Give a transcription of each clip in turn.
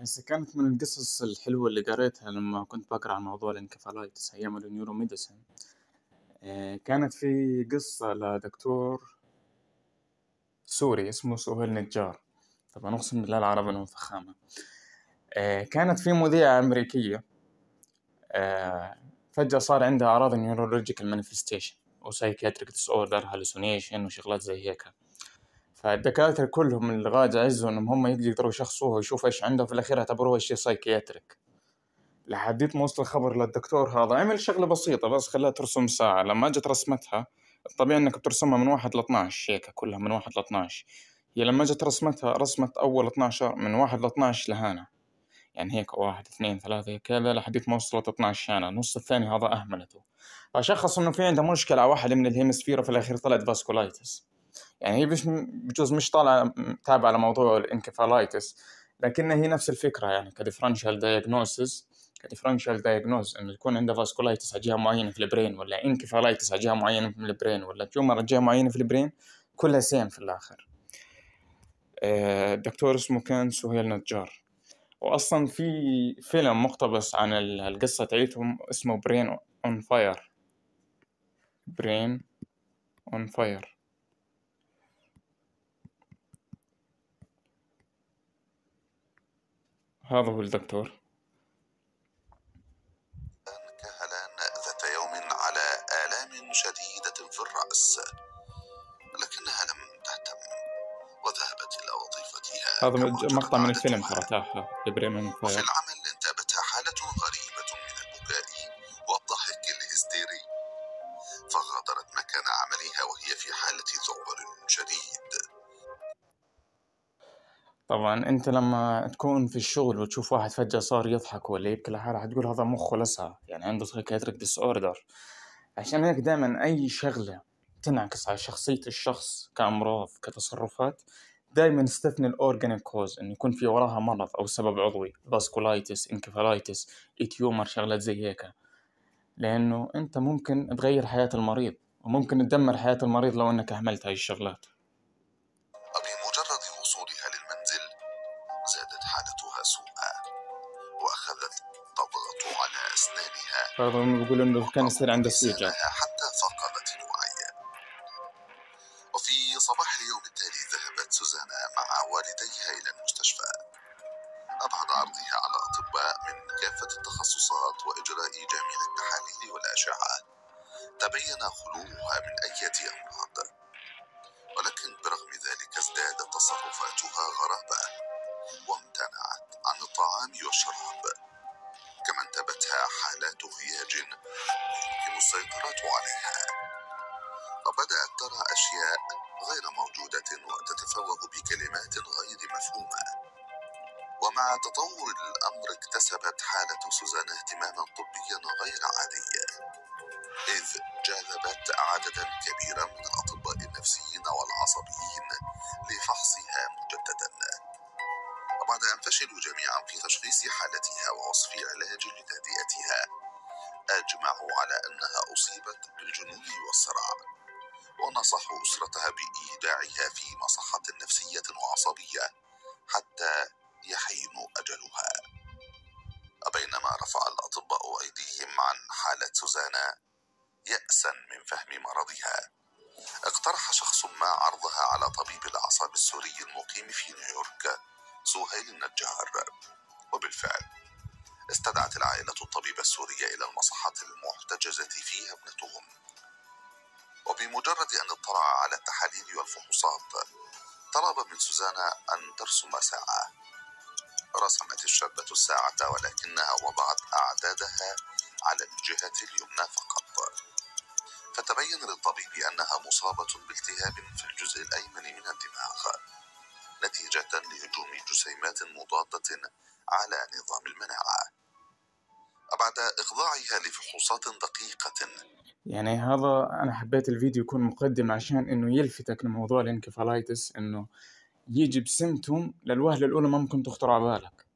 هسه كانت من القصص الحلوة اللي قريتها لما كنت بقرا عن موضوع الانكفالايتس أيام النيورو ميديسن آه، كانت في قصة لدكتور سوري اسمه سهيل نجار طبعا أقسم بالله العرب إنهم فخامة آه، كانت في مذيعة أمريكية آه، فجأة صار عندها أعراض نيورولوجيكال مانيفستيشن وسايكياتريك ديس اوردر هالوسينيشن وشغلات زي هيك فالدكاتره كلهم من غاد عزوا انهم هم يقدروا يشخصوها ويشوفوا ايش عنده في الاخير اعتبروها شيء سايكياتريك لحديت ما وصل الخبر للدكتور هذا عمل شغله بسيطه بس خلاها ترسم ساعه لما اجت رسمتها الطبيعي انك بترسمها من واحد ل 12 هيك كلها من واحد ل 12 هي لما اجت رسمتها رسمت اول 12 من واحد ل 12 لهنا يعني هيك واحد اثنين ثلاثة كذا لحديت ما وصلت 12 هنا النص الثاني هذا أهملته فشخص إنه في عنده مشكلة على واحد من الهيمسفير في الأخير طلعت فاسكولايتس يعني هي مش بجوز مش طالعه تابعه لموضوع الانكفالايتس لكن هي نفس الفكره يعني كديفرنشال دايجنوسيس كديفرنشال دايجنوز انه يكون عنده فاسكولايتس على جهه معينه في البرين ولا انكفالايتس على جهه معينه في البرين ولا تيومر على جهه معينه في البرين كلها سيم في الاخر آه، دكتور اسمه كان سهيل نجار واصلا في فيلم مقتبس عن القصه تاعتهم اسمه برين اون فاير برين اون فاير هذا هو الدكتور كهلان ذات يوم على آلام شديدة في الرأس لكنها لم تهتم وذهبت إلى وظيفتها هذا مقطع من الفيلم ترى تاعها في العمل طبعا يعني انت لما تكون في الشغل وتشوف واحد فجأة صار يضحك ولا يبكي لحاله هتقول هذا مخه لسع يعني عنده سايكاتريك ديس اوردر عشان هيك دائما اي شغلة تنعكس على شخصية الشخص كأمراض كتصرفات دائما استثني الاورجانيك كوز انه يكون في وراها مرض او سبب عضوي باسكولايتس انكفالايتس تيومر شغلات زي هيك لانه انت ممكن تغير حياة المريض وممكن تدمر حياة المريض لو انك اهملت هاي الشغلات رغم انه انه كان يصير عنده استيجاب حالات هياج يمكن السيطرة عليها وبدأت ترى أشياء غير موجودة وتتفوه بكلمات غير مفهومة ومع تطور الأمر اكتسبت حالة سوزان اهتماما طبيا غير عادي إذ جذبت عددا كبيرا من الأطباء النفسيين والعصبيين لفحصها مجددا بعد أن فشلوا جميعا في تشخيص حالتها ووصف علاج لتهدئتها أجمعوا على أنها أصيبت بالجنون والصرع ونصحوا أسرتها بإيداعها في مصحة نفسية وعصبية حتى يحين أجلها بينما رفع الأطباء أيديهم عن حالة سوزانا يأسا من فهم مرضها اقترح شخص ما عرضها على طبيب الأعصاب السوري المقيم في نيويورك سهيل النجار وبالفعل استدعت العائلة الطبيبة السورية إلى المصحة المحتجزة فيها ابنتهم وبمجرد أن اطلع على التحاليل والفحوصات طلب من سوزانا أن ترسم ساعة رسمت الشابة الساعة ولكنها وضعت أعدادها على الجهة اليمنى فقط فتبين للطبيب أنها مصابة بالتهاب في الجزء الأيمن من الدماغ نتيجة لهجوم جسيمات مضادة على نظام المناعة بعد إخضاعها لفحوصات دقيقة يعني هذا أنا حبيت الفيديو يكون مقدم عشان إنه يلفتك لموضوع الانكفالايتس إنه يجي بسمتم للوهلة الأولى ما ممكن تخطر على بالك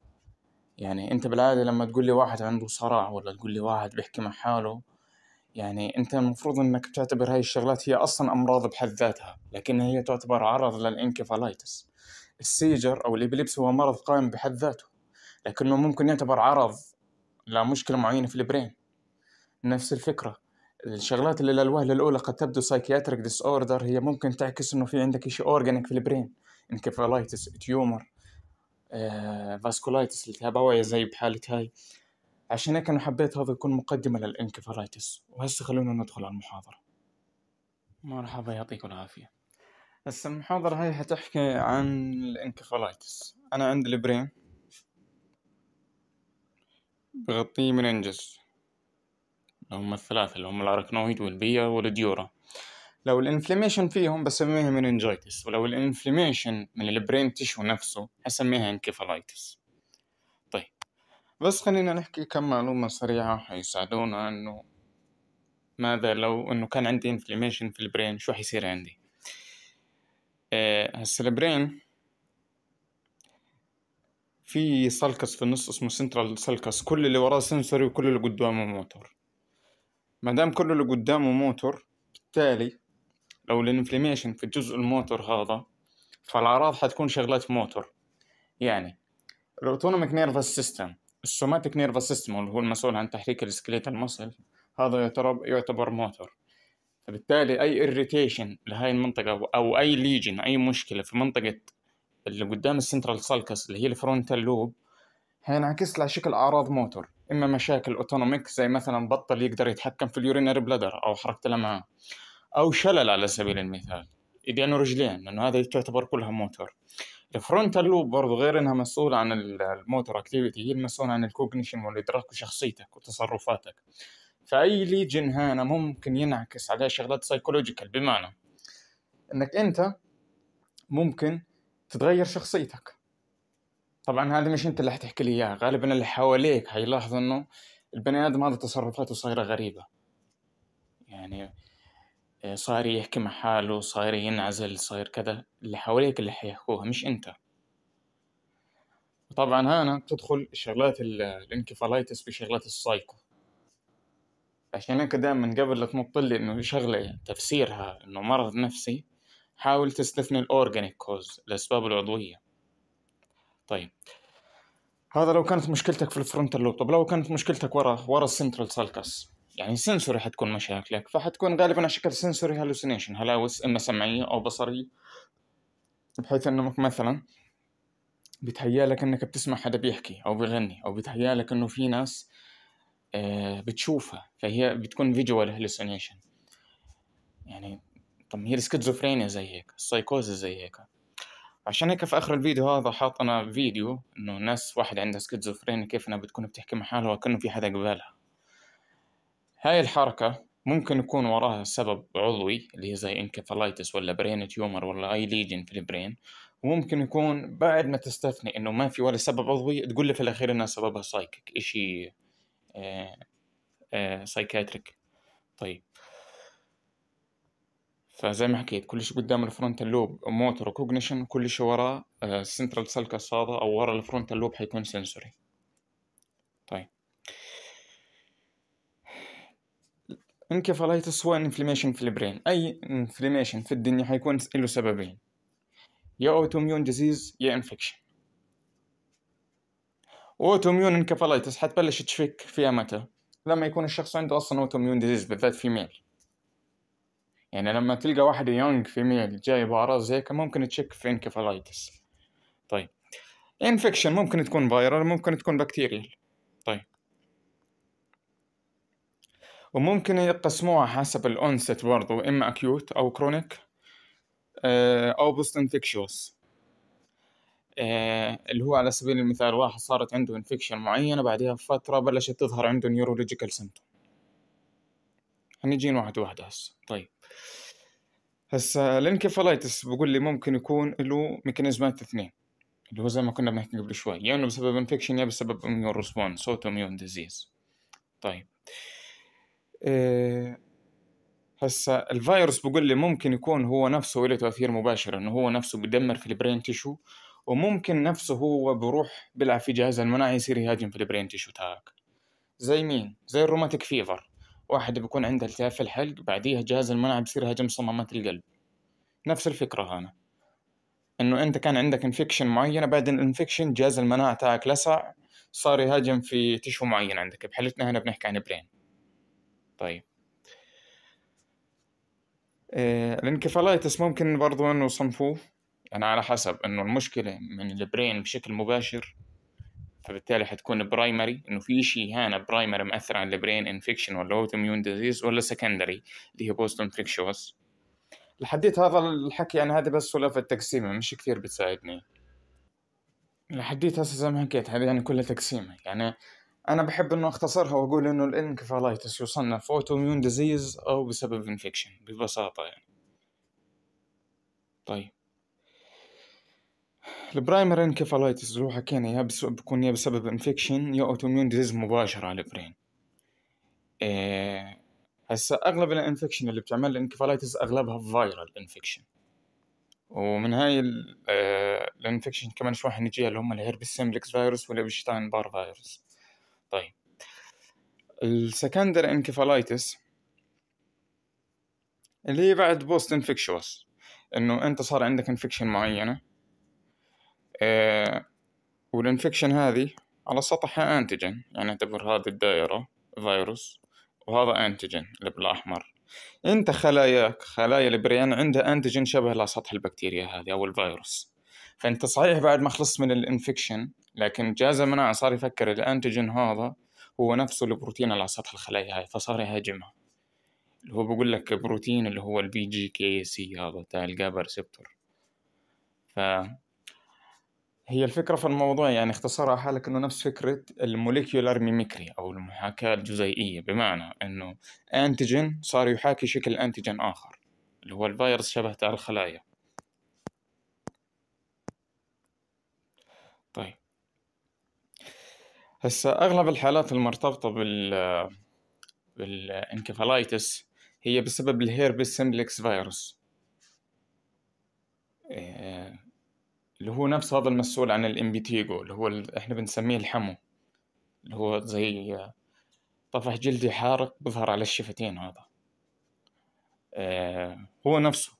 يعني أنت بالعادة لما تقول لي واحد عنده صرع ولا تقول لي واحد بيحكي مع حاله يعني أنت المفروض إنك تعتبر هاي الشغلات هي أصلا أمراض بحد ذاتها لكن هي تعتبر عرض للانكفالايتس السيجر او الابليبس هو مرض قائم بحد ذاته لكنه ممكن يعتبر عرض لمشكله معينه في البرين نفس الفكره الشغلات اللي للوهله الاولى قد تبدو سايكياتريك ديس اوردر هي ممكن تعكس انه في عندك شيء اورجانيك في البرين انكفالايتس تيومر فاسكولايتس آه، التهاب اوعيه زي بحاله هاي عشان هيك انا حبيت هذا يكون مقدمه للانكفالايتس وهسه خلونا ندخل على المحاضره مرحبا يعطيكم العافيه هسا المحاضرة هاي حتحكي عن الانكفالايتس أنا عندي البرين بغطيه مننجس انجز هم الثلاثة اللي هم الأركنويد والبيا والديورا لو الانفلاميشن فيهم بسميها مننجيتس ولو الانفلاميشن من البرين تشو نفسه هسميها انكفالايتس طيب بس خلينا نحكي كم معلومة سريعة حيساعدونا انه ماذا لو انه كان عندي انفلاميشن في البرين شو حيصير عندي آه، هالسلبرين في سلكس في النص اسمه سنترال سلكس كل اللي وراه سنسوري وكل اللي قدامه موتور ما دام كل اللي قدامه موتور بالتالي لو الانفليميشن في الجزء الموتور هذا فالاعراض حتكون شغلات موتور يعني الاوتونوميك نيرفس سيستم السوماتيك نيرفس سيستم اللي هو المسؤول عن تحريك السكليت المصل هذا يعتبر يعتبر موتور فبالتالي اي اريتيشن لهاي المنطقه او اي ليجن اي مشكله في منطقه اللي قدام السنترال سالكس اللي هي الفرونتال لوب هينعكس على شكل اعراض موتور اما مشاكل اوتونوميك زي مثلا بطل يقدر يتحكم في اليورينري بلادر او حركه الامعاء او شلل على سبيل المثال ايدين ورجلين لانه هذا تعتبر كلها موتور الفرونتال لوب برضو غير انها مسؤوله عن الموتور اكتيفيتي هي المسؤوله عن الكوجنيشن والادراك وشخصيتك وتصرفاتك فاي ليجن هنا ممكن ينعكس عليها شغلات سايكولوجيكال بمعنى انك انت ممكن تتغير شخصيتك طبعا هذا مش انت اللي حتحكي لي اياها غالبا اللي حواليك حيلاحظوا انه البني ادم هذا تصرفاته صايره غريبه يعني آه، صاير يحكي مع حاله صاير ينعزل صاير كذا اللي حواليك اللي حيحكوها مش انت طبعا هنا بتدخل شغلات الانكفالايتس بشغلات السايكو عشان هيك دائما قبل لا تنط لي انه شغله تفسيرها انه مرض نفسي حاول تستثني الاورجانيك كوز الاسباب العضويه طيب هذا لو كانت مشكلتك في الفرونتال لوب طب لو كانت مشكلتك ورا ورا السنترال سالكس يعني سنسوري حتكون مشاكلك فحتكون غالبا على شكل سنسوري هلوسينيشن هلاوس اما سمعيه او بصريه بحيث انك مثلا بتهيالك انك بتسمع حدا بيحكي او بيغني او بتهيالك انه في ناس آه، بتشوفها فهي بتكون فيجوال هلوسينيشن يعني طب هي السكيزوفرينيا زي هيك السايكوزا زي هيك عشان هيك في اخر الفيديو هذا حاط انا فيديو انه ناس واحد عندها سكيزوفرينيا كيف انها بتكون بتحكي مع حالها وكأنه في حدا قبالها هاي الحركة ممكن يكون وراها سبب عضوي اللي هي زي انكفالايتس ولا برين تيومر ولا اي ليجن في البرين وممكن يكون بعد ما تستثني انه ما في ولا سبب عضوي تقول لي في الاخير انها سببها سايكيك اشي سايكاتريك آه، آه، طيب فزي ما حكيت كل شيء قدام الفرونتال لوب موتور كوجنيشن شيء ورا السنترال سالكس الصادة او ورا الفرونتال لوب حيكون سنسوري طيب انكفالايتس هو انفلاميشن في البرين اي انفلاميشن في الدنيا حيكون له سببين يا اوتوميون ديزيز يا انفكشن اوتوميون انكفالايتس حتبلش تشك فيها متى لما يكون الشخص عنده اصلا اوتوميون ديزيز بالذات في ميل يعني لما تلقى واحد يونغ في ميل جاي اعراض زي كذا ممكن تشك في انكفالايتس طيب انفكشن ممكن تكون فايرال ممكن تكون بكتيريال طيب وممكن يقسموها حسب الأونست برضو إما أكيوت أو كرونيك آه، أو بوست انفكشوس آه، اللي هو على سبيل المثال واحد صارت عنده انفكشن معينة بعدها بفترة بلشت تظهر عنده نيورولوجيكال سيمتوم هنجين واحد واحد هسه طيب هسا الانكفالايتس بقول لي ممكن يكون له ميكانيزمات اثنين اللي هو زي ما كنا بنحكي قبل شوي يا يعني انه بسبب انفكشن يا بسبب اميون ريسبونس اوتو اميون ديزيز طيب إيه هسا الفيروس بقول لي ممكن يكون هو نفسه له تاثير مباشر انه هو نفسه بدمر في البرين تيشو وممكن نفسه هو بروح بيلعب في جهاز المناعي يصير يهاجم في البرين تيشو تاعك زي مين زي الروماتيك فيفر واحد بيكون عنده التهاب في الحلق بعديها جهاز المناعة بيصير يهاجم صمامات القلب نفس الفكرة هنا انه انت كان عندك انفكشن معينة بعد الانفكشن جهاز المناعة تاعك لسع صار يهاجم في تشو معين عندك بحالتنا هنا بنحكي عن برين طيب آه الانكفالايتس ممكن برضو انه صنفوه انا على حسب انه المشكله من البرين بشكل مباشر فبالتالي حتكون برايمري انه في شيء هنا برايمري مأثر على البرين انفكشن ولا اوت اميون ديزيز ولا سكندري اللي هي بوست انفكشوس لحديت هذا الحكي انا هذه بس سلافة تقسيمه مش كثير بتساعدني لحديت هسه زي ما حكيت هذه يعني كلها تقسيمه يعني انا بحب انه اختصرها واقول انه الانكفالايتس يصنف اوتو اميون ديزيز او بسبب انفكشن ببساطه يعني طيب البرايمر انكفالايتس اللي هو حكينا يا بكون يا بسبب انفكشن يا اوتوميون ديزيز مباشرة على البرين إيه هسا اغلب الانفكشن اللي بتعمل الانكفالايتس اغلبها فايرال انفكشن ومن هاي الانفكشن آه، كمان شوي حنجيها اللي هم الهربس سيمبلكس فيروس والابشتاين بار فيروس طيب السكندر انكفالايتس اللي هي بعد بوست انفكشوس انه انت صار عندك انفكشن معينه آه، والانفكشن هذه على سطحها انتجن يعني اعتبر هذه الدائرة فيروس وهذا انتجن اللي بالاحمر انت خلاياك خلايا البريان عندها انتجن شبه لسطح البكتيريا هذه او الفيروس فانت صحيح بعد ما خلصت من الانفكشن لكن جهاز المناعة صار يفكر الانتجن هذا هو نفسه البروتين على سطح الخلايا هاي فصار يهاجمها اللي هو بقول لك بروتين اللي هو البي جي كي سي هذا تاع الجابا ريسبتور ف هي الفكرة في الموضوع يعني اختصرها حالك إنه نفس فكرة الموليكيولار ميميكري أو المحاكاة الجزيئية بمعنى إنه أنتيجين صار يحاكي شكل أنتيجين آخر اللي هو الفيروس شبه تاع الخلايا طيب هسا أغلب الحالات المرتبطة بال بالانكفالايتس هي بسبب الهيربس سيمبلكس فيروس إيه اللي هو نفس هذا المسؤول عن الامبيتيجو اللي هو اللي احنا بنسميه الحمو اللي هو زي طفح جلدي حارق بظهر على الشفتين هذا آه، هو نفسه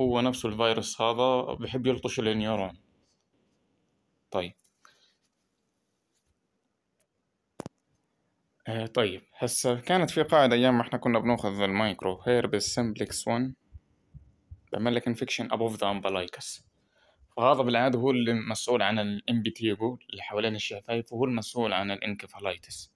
هو نفسه الفيروس هذا بحب يلطش النيورون طيب آه، طيب هسا كانت في قاعدة أيام ما احنا كنا بناخذ المايكرو هيربس سمبلكس 1 بعمل لك انفكشن ابوف ذا امبلايكس فهذا بالعاده هو اللي مسؤول عن الامبيتيجو اللي حوالين الشفايف وهو المسؤول عن الانكفالايتس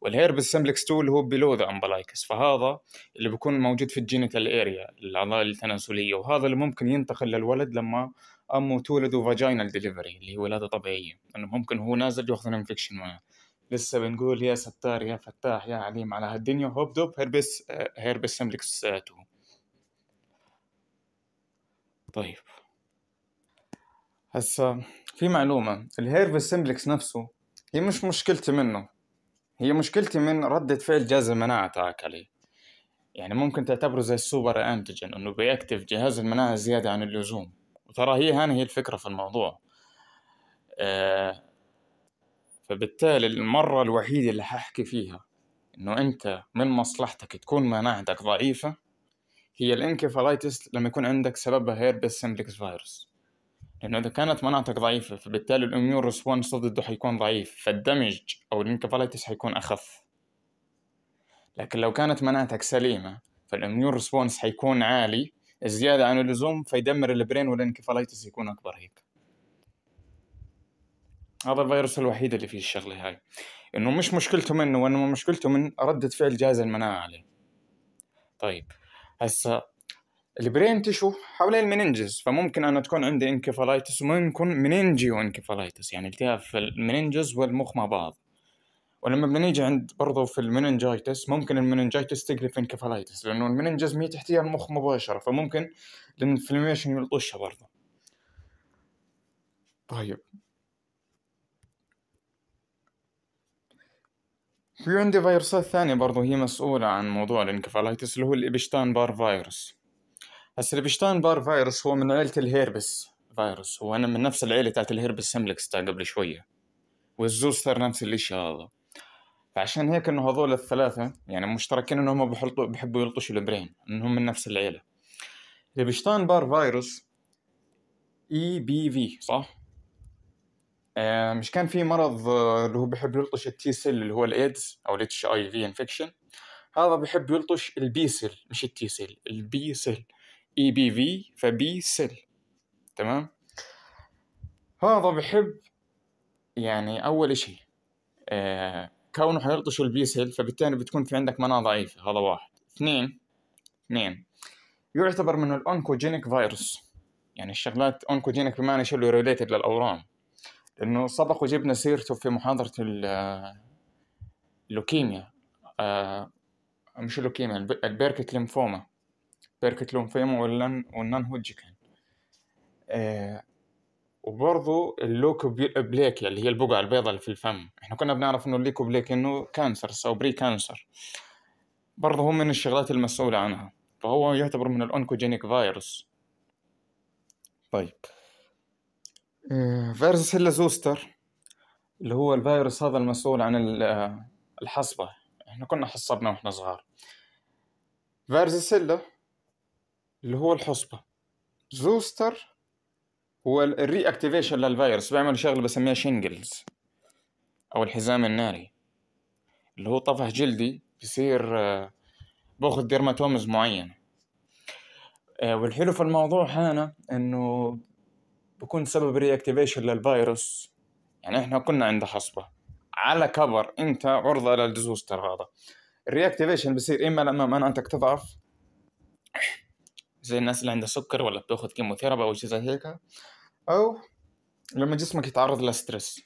والهيربس سمبلكس 2 اللي هو بيلو ذا امبلايكس فهذا اللي بيكون موجود في الجينيتال اريا الاعضاء التناسليه وهذا اللي ممكن ينتقل للولد لما امه تولد فاجينال ديليفري اللي هي ولاده طبيعيه انه ممكن هو نازل ياخذ انفكشن معاه لسه بنقول يا ستار يا فتاح يا عليم على هالدنيا هوب دوب هيربس هيربس سمبلكس 2 طيب هسا في معلومة الهيرف سيمبلكس نفسه هي مش مشكلتي منه هي مشكلتي من ردة فعل جهاز المناعة تاعك عليه يعني ممكن تعتبره زي السوبر انتيجين انه بيكتف جهاز المناعة زيادة عن اللزوم وترى هي هان هي الفكرة في الموضوع آه فبالتالي المرة الوحيدة اللي هحكي فيها انه انت من مصلحتك تكون مناعتك ضعيفة هي الانكفالايتس لما يكون عندك سببها هيربس سيمبلكس فيروس لأنه إذا كانت مناطق ضعيفة فبالتالي الإميون ريسبونس ضده حيكون ضعيف فالدمج أو الانكفاليتس حيكون أخف لكن لو كانت مناطق سليمة فالإميون ريسبونس حيكون عالي زيادة عن اللزوم فيدمر البرين والانكفاليتس يكون أكبر هيك هذا الفيروس الوحيد اللي فيه الشغلة هاي إنه مش مشكلته منه وإنما مشكلته من ردة فعل جهاز المناعة عليه طيب هسا البرين تشو حوالين المننجز فممكن أن تكون عندي انكفالايتس وممكن مننجيو انكفالايتس يعني التهاب في المننجز والمخ مع بعض ولما بنيجي عند برضو في المننجايتس ممكن المننجايتس تقلب في انكفالايتس لانه المننجز ما تحتيها المخ مباشره فممكن الانفلاميشن يلطشها برضو طيب في عندي فيروسات ثانية برضو هي مسؤولة عن موضوع الانكفالايتس اللي هو الإبشتان بار فيروس هسه البشتاين بار فايروس هو من عيلة الهيربس فايروس هو أنا من نفس العيلة تاعت الهيربس سملكس تاع قبل شوية والزوستر نفس الإشي هذا فعشان هيك انه هذول الثلاثة يعني مشتركين انهم بحبوا يلطشوا البرين انهم من نفس العيلة البشتاين بار فايروس اي e بي في صح؟ آه مش كان في مرض آه، اللي هو بحب يلطش التي سيل اللي هو الايدز او الاتش اي في انفكشن هذا بحب يلطش البي سيل مش التي سيل البي سيل اي بي في فبي سيل تمام هذا بحب يعني اول شيء آه كونه حيرطش البي سيل فبالتالي بتكون في عندك مناعه ضعيفه هذا واحد اثنين اثنين يعتبر من الانكوجينيك فيروس يعني الشغلات اونكوجينيك بمعنى شو اللي ريليتد للاورام لانه سبق وجبنا سيرته في محاضره اللوكيميا آه،, آه مش اللوكيميا البيركت ليمفوما بيركت لومفيما ولن والنان هوجكن آه وبرضو اللوك بليك اللي هي البقعة البيضاء اللي في الفم احنا كنا بنعرف انه الليكو بليك انه كانسر او بري كانسر برضو هو من الشغلات المسؤولة عنها فهو يعتبر من الأونكوجينيك فيروس طيب آه، فيروس هيلا زوستر اللي هو الفيروس هذا المسؤول عن آه، الحصبة احنا كنا حصبنا واحنا صغار فيروس هيلا اللي هو الحصبه زوستر هو الري اكتيفيشن للفيروس بيعملوا شغله بسميها شينجلز او الحزام الناري اللي هو طفح جلدي بصير آه، باخذ ديرماتومز معينه آه، والحلو في الموضوع هنا انه بكون سبب اكتيفيشن للفيروس يعني احنا كنا عند حصبه على كبر انت عرضه للزوستر هذا الرياكتيفيشن بصير اما لما انت تضعف زي الناس اللي عندها سكر ولا بتاخد كيموثيرابي او شيء زي هيك او لما جسمك يتعرض لستريس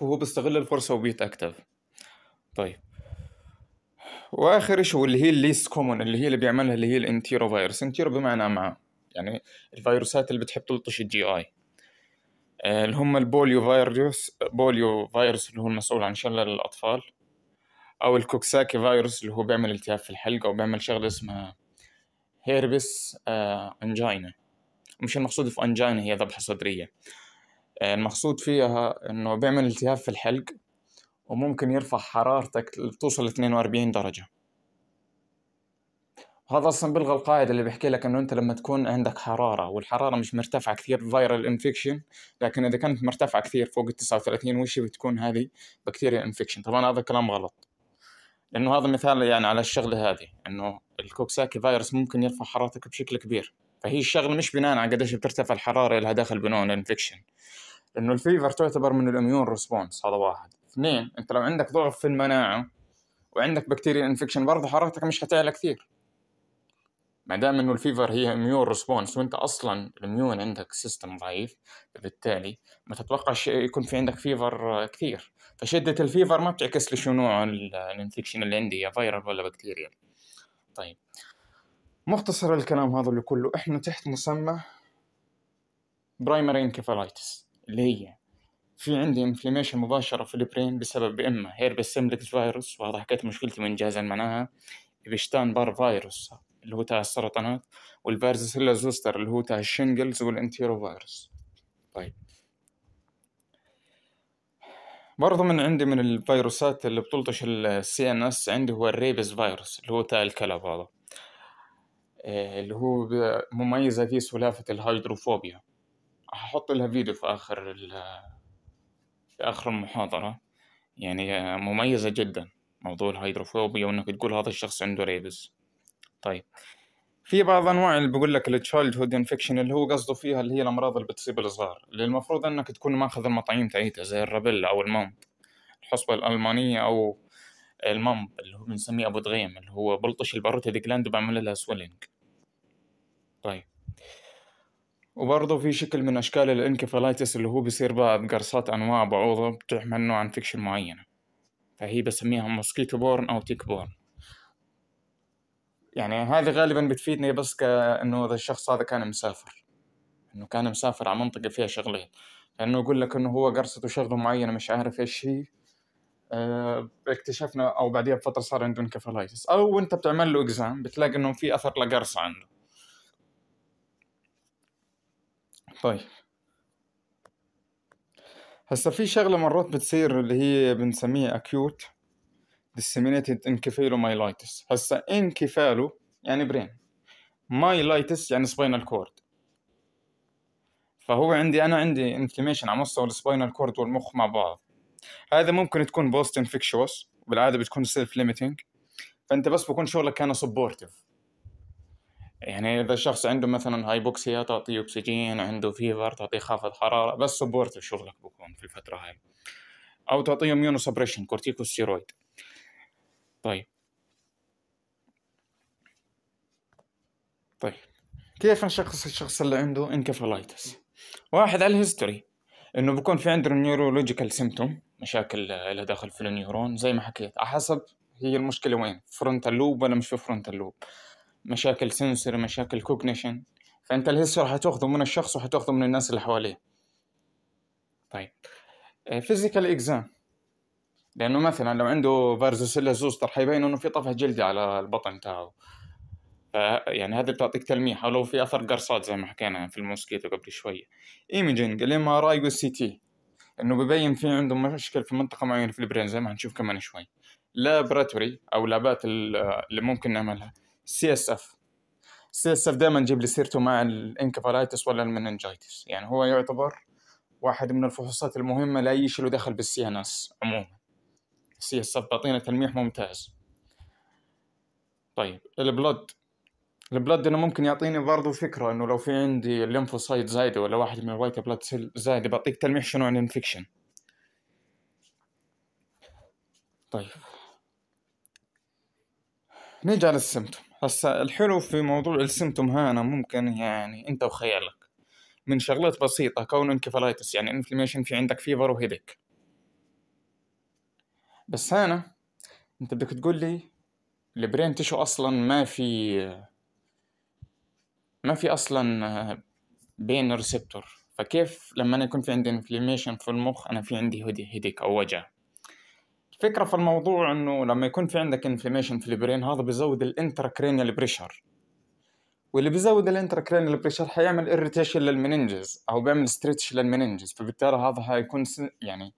فهو بيستغل الفرصة وبيتأكتف طيب واخر شيء واللي هي الليست كومون اللي هي اللي بيعملها اللي هي الانتيرو فيروس انتيرو بمعنى مع يعني الفيروسات اللي بتحب تلطش الجي اي آه، اللي هم البوليو فيروس بوليو فيروس اللي هو المسؤول عن شلل الاطفال او الكوكساكي فيروس اللي هو بيعمل التهاب في الحلق أو بيعمل شغله اسمها هيربس آه، أنجينا مش المقصود في أنجينا هي ذبحة صدرية آه، المقصود فيها إنه بيعمل التهاب في الحلق وممكن يرفع حرارتك توصل ل 42 درجة هذا اصلا بيلغى القاعده اللي بيحكي لك انه انت لما تكون عندك حراره والحراره مش مرتفعه كثير فايرال انفكشن لكن اذا كانت مرتفعه كثير فوق ال 39 وشي بتكون هذه بكتيريا انفكشن طبعا هذا كلام غلط لانه هذا مثال يعني على الشغله هذه انه الكوكساكي فيروس ممكن يرفع حرارتك بشكل كبير فهي الشغله مش بناء على قديش بترتفع الحراره اللي داخل بنوع الانفكشن لانه الفيفر تعتبر من الاميون ريسبونس هذا واحد اثنين انت لو عندك ضعف في المناعه وعندك بكتيريا انفكشن برضه حرارتك مش حتعلى كثير ما دام انه الفيفر هي اميون ريسبونس وانت اصلا الاميون عندك سيستم ضعيف فبالتالي ما تتوقعش يكون في عندك فيفر كثير فشده الفيفر ما بتعكس لي شو نوع الانفكشن اللي عندي يا فيرال ولا بكتيريا طيب مختصر الكلام هذا اللي كله احنا تحت مسمى برايمري انكفالايتس اللي هي في عندي انفلاميشن مباشره في البرين بسبب اما هيربس سيمبلكس فيروس وهذا حكيت مشكلتي من جهاز المناعه بيشتان بار فيروس اللي هو تاع السرطانات والفارزيسيلا زوستر اللي هو تاع الشنجلز والانتيرو فيروس طيب برضه من عندي من الفيروسات اللي بتلطش السي ان اس عندي هو الريبس فيروس اللي هو تاع الكلب هذا آه، اللي هو مميزة فيه سلافة الهيدروفوبيا هحط لها فيديو في آخر في آخر المحاضرة يعني مميزة جدا موضوع الهيدروفوبيا وإنك تقول هذا الشخص عنده ريبس طيب في بعض انواع اللي بقول لك التشايلد هود انفكشن اللي هو قصده فيها اللي هي الامراض اللي بتصيب الصغار اللي المفروض انك تكون ماخذ المطاعيم تاعيتها زي الرابيلا او المامب الحصبه الالمانيه او المامب اللي هو بنسميه ابو دغيم اللي هو بلطش دي جلاند بعمل لها سويلينج طيب وبرضه في شكل من اشكال الانكفالايتس اللي هو بيصير بعد قرصات انواع بعوضه بتحمل نوع انفكشن معينه فهي بسميها موسكيتو بورن او تيك بورن يعني هذه غالبا بتفيدني بس كانه اذا الشخص هذا كان مسافر انه كان مسافر على منطقه فيها شغلين لانه يقول لك انه هو قرصته شغله معينه مش عارف ايش هي آه، اكتشفنا او بعديها بفتره صار عنده انكفالايتس او انت بتعمل له اكزام بتلاقي انه في اثر لقرص عنده طيب هسا في شغله مرات بتصير اللي هي بنسميها اكيوت disseminated encephalomyelitis هسه انكفالو يعني برين مايلايتس يعني سباينال كورد فهو عندي انا عندي انفلاميشن على مستوى السباينال كورد والمخ مع بعض هذا ممكن تكون بوست انفكشوس بالعاده بتكون سيلف ليميتنج فانت بس بكون شغلك كان سبورتيف يعني اذا شخص عنده مثلا هايبوكسيا تعطيه اكسجين عنده فيفر تعطيه خافض حراره بس سبورتيف شغلك بكون في الفتره هاي او تعطيه ميونو سبريشن كورتيكوستيرويد طيب طيب كيف نشخص الشخص اللي عنده انكفالايتس واحد على الهيستوري انه بكون في عنده نيورولوجيكال سيمتوم مشاكل اللي داخل في النيورون زي ما حكيت على حسب هي المشكله وين فرونتال لوب ولا مش في فرونتال لوب مشاكل سنسوري مشاكل كوجنيشن فانت الهيستوري حتاخذه من الشخص وحتاخذه من الناس اللي حواليه طيب فيزيكال آه، اكزام لانه مثلا لو عنده فارزوسيلا زوستر حيبين انه في طفح جلدي على البطن تاعه يعني هذا بتعطيك تلميح او لو في اثر قرصات زي ما حكينا في الموسكيتو قبل شويه ايميجينج الام ار اي والسي تي انه ببين في عنده مشكل في منطقه معينه في البرين زي ما حنشوف كمان شوي لابراتوري او لابات اللي ممكن نعملها سي اس اف سي اس اف دائما نجيب لي سيرته مع الانكفالايتس ولا المننجايتس يعني هو يعتبر واحد من الفحوصات المهمه لاي شيء له دخل بالسي ان اس عموما سي اس اف بعطينا تلميح ممتاز طيب البلود البلود انه ممكن يعطيني برضو فكره انه لو في عندي الليمفوسايت زايده ولا واحد من الوايت بلاد سيل زايده بعطيك تلميح شنو عن الانفكشن طيب نيجي على السمتوم هسا الحلو في موضوع السمتوم هنا ممكن يعني انت وخيالك من شغلات بسيطة كون انكفالايتس يعني انفلاميشن في عندك فيفر وهيدك بس انا انت بدك تقول لي البرين تيشو اصلا ما في ما في اصلا آه، بين ريسبتور فكيف لما انا يكون في عندي انفلاميشن في المخ انا في عندي هدي هيديك او وجع الفكره في الموضوع انه لما يكون في عندك انفلاميشن في البرين هذا بيزود الانتراكرينيال بريشر واللي بيزود الانتراكرينيال بريشر حيعمل اريتيشن للمننجز او بيعمل ستريتش للمننجز فبالتالي هذا حيكون يعني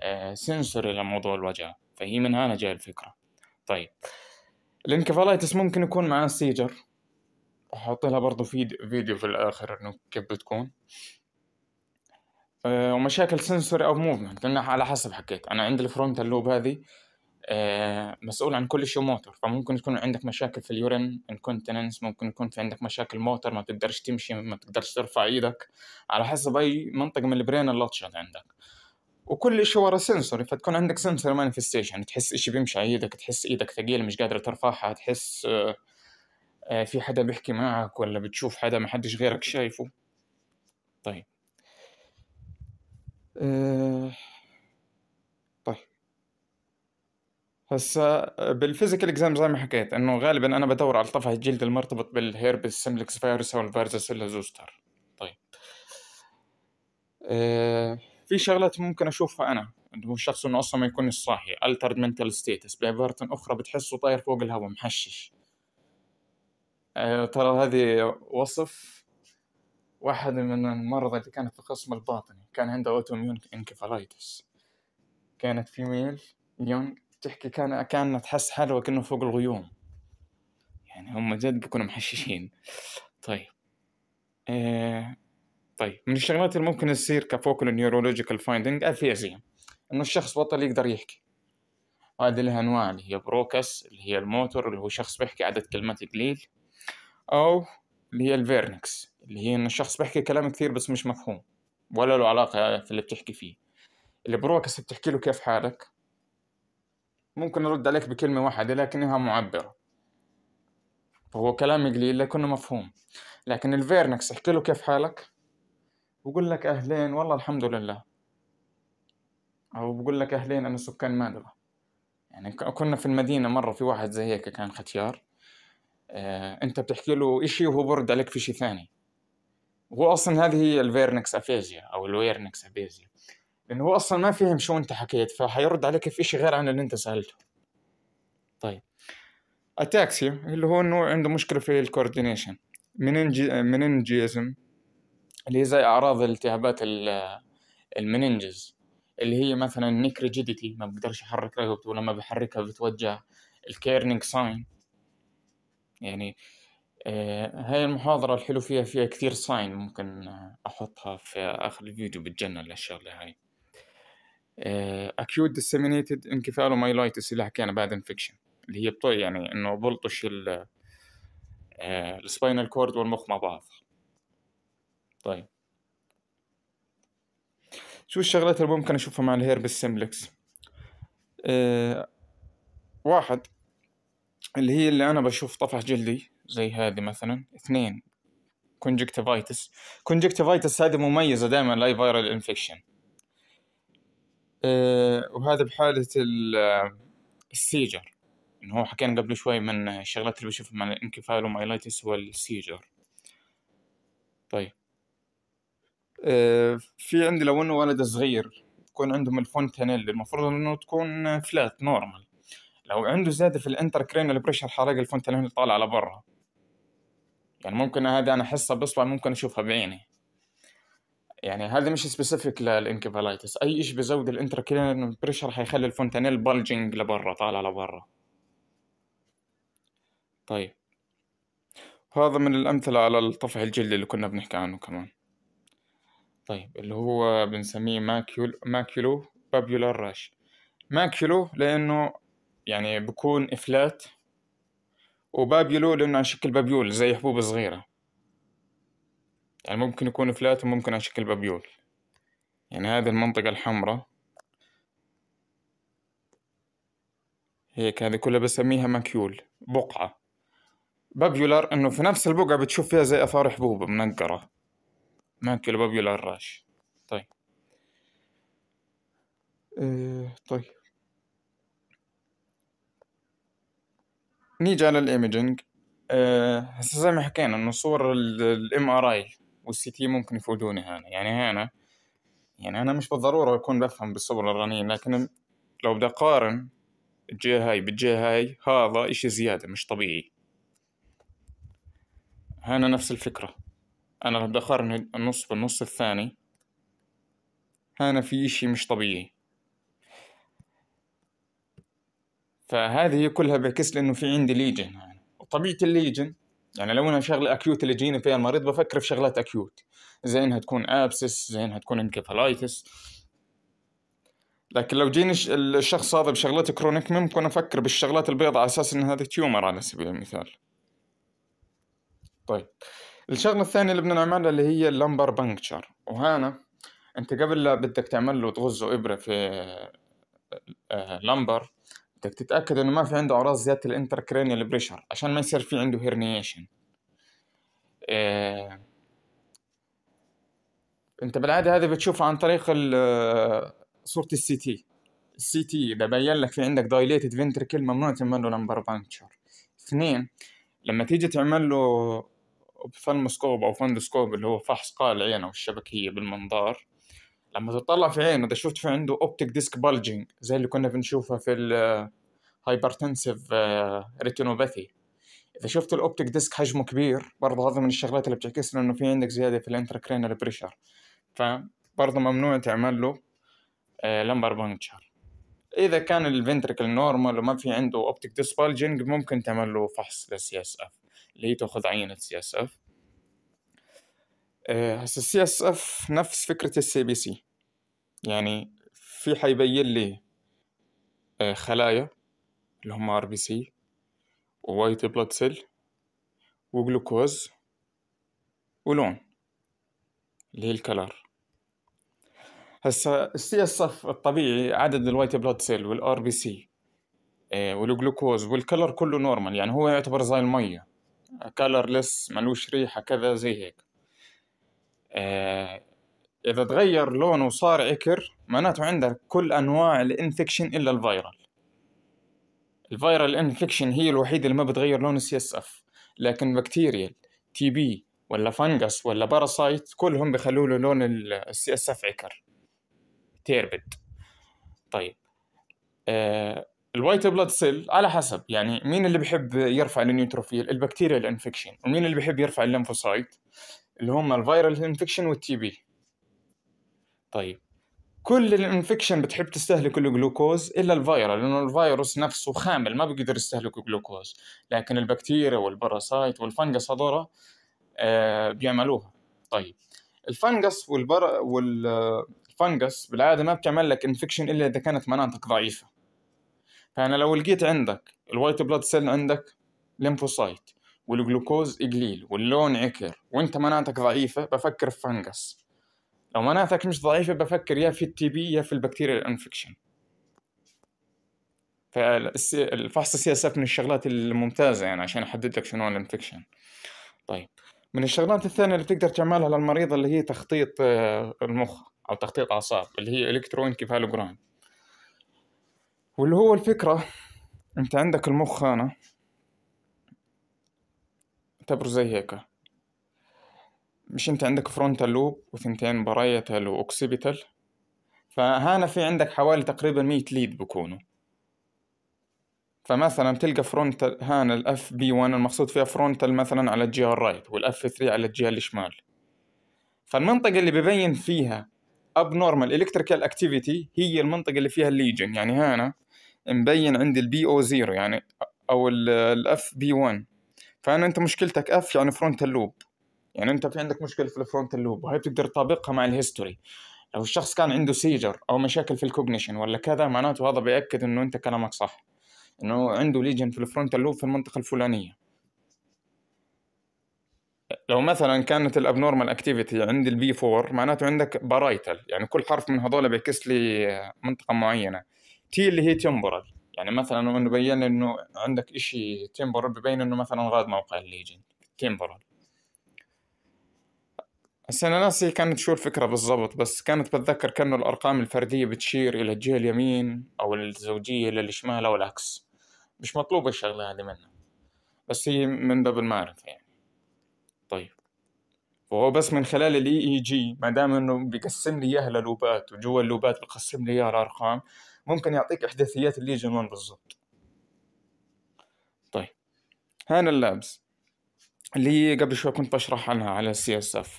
آه، سنسوري لموضوع الوجع فهي من هنا جاي الفكرة طيب الانكفالايتس ممكن يكون معاه سيجر احط لها برضو فيديو في الاخر انه كيف بتكون آه، ومشاكل سنسوري او موفمنت لانها على حسب حكيت انا عندي الفرونت اللوب هذه آه، مسؤول عن كل شيء موتور فممكن تكون عندك مشاكل في اليورين انكونتيننس ممكن يكون في عندك مشاكل موتر ما تقدرش تمشي ما تقدرش ترفع ايدك على حسب اي منطقه من البرين اللطشت عندك وكل شيء ورا سنسوري فتكون عندك سنسور مانيفستيشن تحس إشي بيمشي على ايدك تحس ايدك ثقيله مش قادره ترفعها تحس آه، آه، في حدا بيحكي معك ولا بتشوف حدا ما حدش غيرك شايفه طيب آه، طيب هسا بالفيزيكال اكزام زي ما حكيت انه غالبا انا بدور على طفح الجلد المرتبط بالهيربس سيمليكس فيروس او الفيروس سيلا زوستر طيب أه... في شغلات ممكن اشوفها انا هو الشخص انه اصلا ما يكون صاحي altered mental status بعبارة اخرى بتحسه طاير فوق الهواء محشش أه ترى هذه وصف واحد من المرضى اللي كانت في القسم الباطني كان عنده اوتوميون انكفالايتس كانت في ميل يون تحكي كان كان تحس حالها وكأنه فوق الغيوم يعني هم جد بيكونوا محششين طيب آه، طيب من الشغلات اللي ممكن تصير كفوكل نيورولوجيكال فايندنج الفيزيا انه الشخص بطل يقدر يحكي هذه لها انواع اللي هي بروكس اللي هي الموتور اللي هو شخص بيحكي عدد كلمات قليل او اللي هي الفيرنكس اللي هي انه الشخص بيحكي كلام كثير بس مش مفهوم ولا له علاقة في اللي بتحكي فيه البروكس بتحكي له كيف حالك ممكن ارد عليك بكلمة واحدة لكنها معبرة فهو كلام قليل لكنه مفهوم لكن الفيرنكس احكي له كيف حالك بقول لك أهلين والله الحمد لله أو بقول لك أهلين أنا سكان مادرة يعني كنا في المدينة مرة في واحد زي هيك كان ختيار آه أنت بتحكي له إشي وهو برد عليك في شي ثاني هو أصلا هذه هي الفيرنكس أفيزيا أو الويرنكس أفيزيا لأنه هو أصلا ما فهم شو أنت حكيت فحيرد عليك في إشي غير عن اللي أنت سألته طيب أتاكسيا اللي هو إنه عنده مشكلة في الكوردينيشن مننجي مننجيزم اللي هي زي أعراض التهابات المننجز اللي هي مثلا نكرجيديتي ما بقدرش أحرك رقبته ولما بحركها بتوجع الكيرنينج ساين يعني آه، هاي المحاضرة الحلو فيها فيها كثير ساين ممكن أحطها في آخر الفيديو بتجنن الشغلة هاي أكيوت آه، disseminated انكفالومايلايتس اللي حكينا بعد انفكشن اللي هي بتوع يعني إنه بلطش السباينال كورد آه، والمخ مع بعض طيب شو الشغلات اللي ممكن اشوفها مع الهيربس سمبلكس أه واحد اللي هي اللي انا بشوف طفح جلدي زي هذه مثلا اثنين كونجكتيفايتس كونجكتيفايتس هذه مميزة دائما لاي فايرال انفكشن وهذا بحالة آه، السيجر إن هو حكينا قبل شوي من الشغلات اللي بشوفها مع الانكفال ومايلايتس والسيجر طيب آه، في عندي لو انه ولد صغير يكون عندهم الفونتانيل المفروض انه تكون فلات نورمال لو عنده زياده في الانتركرينال البريشر حرق الفونتانيل طالعه لبرا يعني ممكن هذا انا احسها بصبع ممكن اشوفها بعيني يعني هذا مش سبيسيفيك للانكفاليتس اي شيء الانتر الانتركرينال البريشر حيخلي الفونتانيل بلجنج لبرا طالع لبرا طيب هذا من الامثله على الطفح الجلدي اللي كنا بنحكي عنه كمان طيب اللي هو بنسميه ماكيول ماكيولو بابيولار راش ماكيولو لأنه يعني بكون إفلات وبابيولو لأنه على شكل بابيول زي حبوب صغيرة يعني ممكن يكون إفلات وممكن على شكل بابيول يعني هذه المنطقة الحمراء هيك هذه كلها بسميها ماكيول بقعة بابيولار انه في نفس البقعة بتشوف فيها زي اثار حبوب منقرة ماكل بابي العراش طيب إيه طيب نيجي على الايمجنج آه، هسه زي ما حكينا انه صور الام ار اي والسي تي ممكن يفوتوني هنا يعني هنا يعني انا مش بالضروره اكون بفهم بالصور الرنين لكن لو بدي اقارن الجهه هاي بالجهه هاي هذا اشي زياده مش طبيعي هنا نفس الفكره أنا لو بدي أقارن النص بالنص الثاني هنا في إشي مش طبيعي فهذه كلها بعكس لي إنه في عندي ليجن يعني وطبيعة الليجن يعني لو انها شغله اكيوت اللي جيني فيها المريض بفكر في شغلات اكيوت زي انها تكون ابسس زي انها تكون انكفالايتس لكن لو جيني الشخص هذا بشغلات كرونيك ممكن افكر بالشغلات البيضاء على اساس ان هذه تيومر على سبيل المثال طيب الشغله الثانيه اللي بدنا نعملها اللي هي اللمبر بنكتشر وهنا انت قبل لا بدك تعمل له تغزه ابره في لمبر آه، بدك تتاكد انه ما في عنده اعراض زياده الانتركرينيال بريشر عشان ما يصير في عنده هيرنيشن إيه. انت بالعاده هذا بتشوفها عن طريق آه، صوره السي تي السي تي اذا بين لك في عندك دايليتد فينتركل ممنوع تعمل له لمبر بانكشر اثنين لما تيجي تعمل له فالموسكوب او فندسكوب اللي هو فحص قاع العين او الشبكيه بالمنظار لما تطلع في عينه اذا شفت في عنده اوبتيك ديسك بالجينج زي اللي كنا بنشوفها في الهايبرتنسيف آه، ريتينوباثي اذا شفت الاوبتيك ديسك حجمه كبير برضه هذا من الشغلات اللي بتعكس انه في عندك زياده في الانتركرينال بريشر فبرضه ممنوع تعمل له لمبر آه، بنكشر اذا كان الفنتركل نورمال وما في عنده اوبتيك ديسبالجينج ممكن تعمل له فحص للسي اس اف اللي هي تاخذ عينه سي اس اف هسه السي اس اف نفس فكره السي بي سي يعني في حيبين لي آه، خلايا اللي هم ار بي سي ووايت بلاد سيل وجلوكوز ولون اللي هي الكلر هسا السي اس اف الطبيعي عدد الوايت بلاد سيل والار آه، بي سي والجلوكوز والكلر كله نورمال يعني هو يعتبر زي الميه كالرلس ملوش ريحة كذا زي هيك آه إذا تغير لونه وصار عكر معناته عندك كل أنواع الانفكشن إلا الفيرال الفيرال انفكشن هي الوحيدة اللي ما بتغير لون السي اس اف لكن بكتيريال تي بي ولا فنجس ولا باراسايت كلهم بيخلوا له لون السي اس اف عكر تيربد طيب آه الوايت بلاد سيل على حسب يعني مين اللي بيحب يرفع النيوتروفيل البكتيريا الانفكشن ومين اللي بيحب يرفع الليمفوسايت اللي هم الفيرال انفكشن والتي بي طيب كل الانفكشن بتحب تستهلك الجلوكوز الا الفيروس لانه الفيروس نفسه خامل ما بيقدر يستهلك الجلوكوز لكن البكتيريا والباراسايت والفنجس هذول آه، بيعملوها طيب الفنجس والبر والفنجس بالعاده ما بتعمل لك انفكشن الا اذا كانت مناطق ضعيفه فانا لو لقيت عندك الوايت بلاد سيل عندك ليمفوسايت والجلوكوز قليل واللون عكر وانت مناعتك ضعيفه بفكر في فنجس لو مناعتك مش ضعيفه بفكر يا في التي بي يا في البكتيريا الانفكشن فالفحص السي اس اف من الشغلات الممتازه يعني عشان احدد لك شنو الانفكشن طيب من الشغلات الثانيه اللي بتقدر تعملها للمريض اللي هي تخطيط آه، المخ او تخطيط اعصاب اللي هي الكترو انكفالوجرام واللي هو الفكرة انت عندك المخ هنا اعتبره زي هيك مش انت عندك فرونتال لوب وثنتين برايتال واوكسيبيتال فهنا في عندك حوالي تقريبا مية ليد بكونوا فمثلا تلقى فرونتال هنا الاف بي 1 المقصود فيها فرونتال مثلا على الجهه الرايت والاف 3 على الجهه الشمال فالمنطقه اللي ببين فيها اب نورمال الكتريكال اكتيفيتي هي المنطقه اللي فيها الليجن يعني هنا مبين عندي البي او 0 يعني او الاف بي 1 فانا انت مشكلتك اف يعني فرونت لوب يعني انت في عندك مشكله في الفرونت لوب وهي بتقدر تطابقها مع الهيستوري لو الشخص كان عنده سيجر او مشاكل في الكوجنيشن ولا كذا معناته هذا بياكد انه انت كلامك صح انه عنده ليجن في الفرونت لوب في المنطقه الفلانيه لو مثلا كانت الابنورمال اكتيفيتي عند البي 4 معناته عندك بارايتال يعني كل حرف من هذول بيعكس لي منطقه معينه تي اللي هي تمبرال يعني مثلا انه بين انه عندك اشي تمبرال ببين انه مثلا غاد موقع الليجن تمبرال هسه انا ناسي كانت شو الفكره بالضبط بس كانت بتذكر كانه الارقام الفرديه بتشير الى الجهه اليمين او الزوجيه الى الشمال او العكس مش مطلوبه الشغله هذه منها بس هي من باب المعرفه يعني طيب وهو بس من خلال الاي اي e جي e ما دام انه بيقسم لي اياها للوبات وجوا اللوبات بيقسم لي اياها الارقام ممكن يعطيك احداثيات الليجن 1 بالضبط طيب هنا اللابس اللي هي قبل شوي كنت بشرح عنها على السي اس اف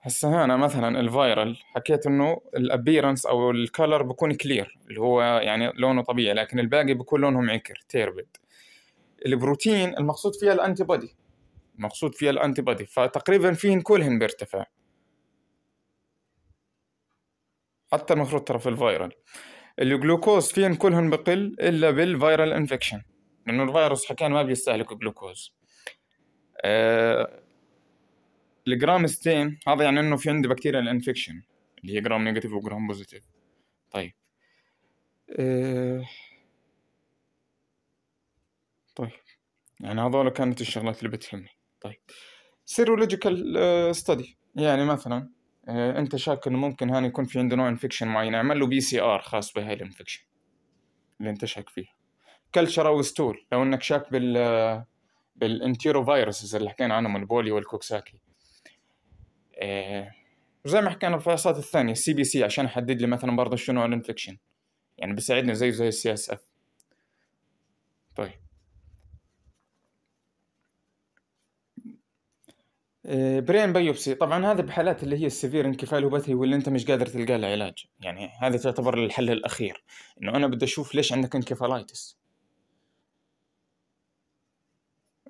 هسه هنا مثلا الفايرال حكيت انه الابيرنس او الكلر بكون كلير اللي هو يعني لونه طبيعي لكن الباقي بكون لونهم عكر تيربد البروتين المقصود فيها الانتي بودي المقصود فيها الانتي بودي فتقريبا فيهن كلهن بيرتفع حتى المفروض ترى في الفيرال الجلوكوز فين كلهم بقل الا بالفيرال انفكشن لانه الفيروس حكينا ما بيستهلك جلوكوز آه الجرام ستين هذا يعني انه في عندي بكتيريا الانفكشن اللي هي جرام نيجاتيف وجرام بوزيتيف طيب آه، طيب يعني هذول كانت الشغلات اللي بتهمني طيب سيرولوجيكال آه، ستدي يعني مثلا آه، انت شاك انه ممكن هاني يكون في عنده نوع انفكشن معين اعمل له بي سي ار خاص بهاي الانفكشن اللي انت شاك فيها كلشر او ستول لو انك شاك بال آه، بالانتيرو فيروسز اللي حكينا عنهم البولي والكوكساكي وزي آه، ما حكينا الفحوصات الثانيه السي بي سي عشان احدد لي مثلا برضه شنو الانفكشن يعني بيساعدني زي زي السي اس اف آه، برين بايوبسي طبعا هذا بحالات اللي هي السفير انكفال وبثي واللي انت مش قادر تلقى له علاج يعني هذا تعتبر الحل الاخير انه انا بدي اشوف ليش عندك انكفالايتس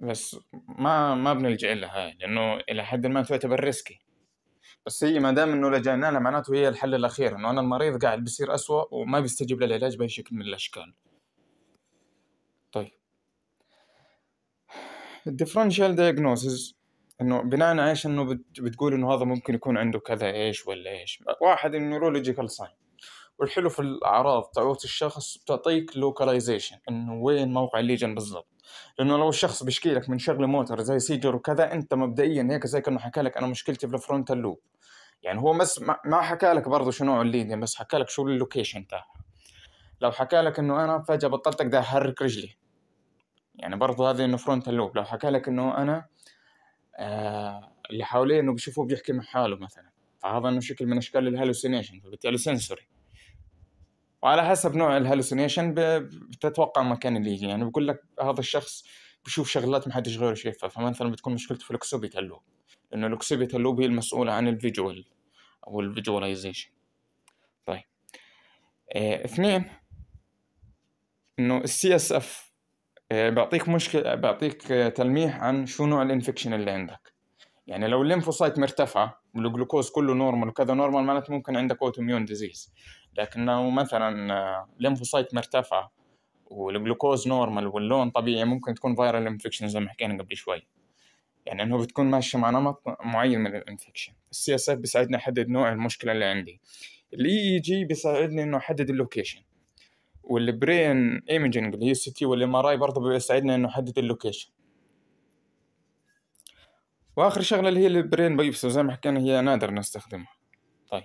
بس ما ما بنلجا لها لانه الى حد ما تعتبر ريسكي بس هي ما دام انه لجأنا لها معناته هي الحل الاخير انه انا المريض قاعد بصير اسوء وما بيستجيب للعلاج باي شكل من الاشكال طيب الديفرنشال دايجنوسيس انه بناء على ايش انه بتقول انه هذا ممكن يكون عنده كذا ايش ولا ايش واحد النيورولوجيكال ساين والحلو في الاعراض تعوت الشخص بتعطيك لوكاليزيشن انه وين موقع الليجن بالضبط لانه لو الشخص بيشكي لك من شغله موتر زي سيجر وكذا انت مبدئيا هيك زي كانه حكى لك انا مشكلتي في الفرونتال لوب يعني هو بس ما حكى لك برضه شو نوع الليجن بس حكى لك شو اللوكيشن تاعها لو حكى لك انه انا فجاه بطلت اقدر احرك رجلي يعني برضه هذه انه فرونتال لوب لو حكى لك انه انا آه، اللي حواليه انه بيشوفوه بيحكي مع حاله مثلا فهذا انه شكل من اشكال الهلوسينيشن فبالتالي سنسوري وعلى حسب نوع الهلوسينيشن بتتوقع مكان اللي يجي يعني بقول لك هذا الشخص بشوف شغلات ما حدش غيره شايفها فمثلا بتكون مشكلته في الاكسوبيتال لوب لانه الاكسوبيتال لوب هي المسؤوله عن الفيجوال او الفيجواليزيشن طيب آه، اثنين انه السي اس اف آه، بعطيك مشكله بعطيك آه، تلميح عن شو نوع الانفكشن اللي عندك يعني لو الليمفوسايت مرتفعه والجلوكوز كله نورمال وكذا نورمال معناته ممكن عندك اوتوميون ديزيز لكن لو مثلا آه، الليمفوسايت مرتفعه والجلوكوز نورمال واللون طبيعي ممكن تكون فايرال انفكشن زي ما حكينا قبل شوي يعني انه بتكون ماشيه مع نمط معين من الانفكشن السي اس اف بيساعدني احدد نوع المشكله اللي عندي الاي اي e جي e بيساعدني انه احدد اللوكيشن والبرين ايمجنج اللي هي السي تي والام ار اي برضه بيساعدنا انه نحدد اللوكيشن واخر شغله اللي هي البرين بايبسي زي ما حكينا هي نادر نستخدمها طيب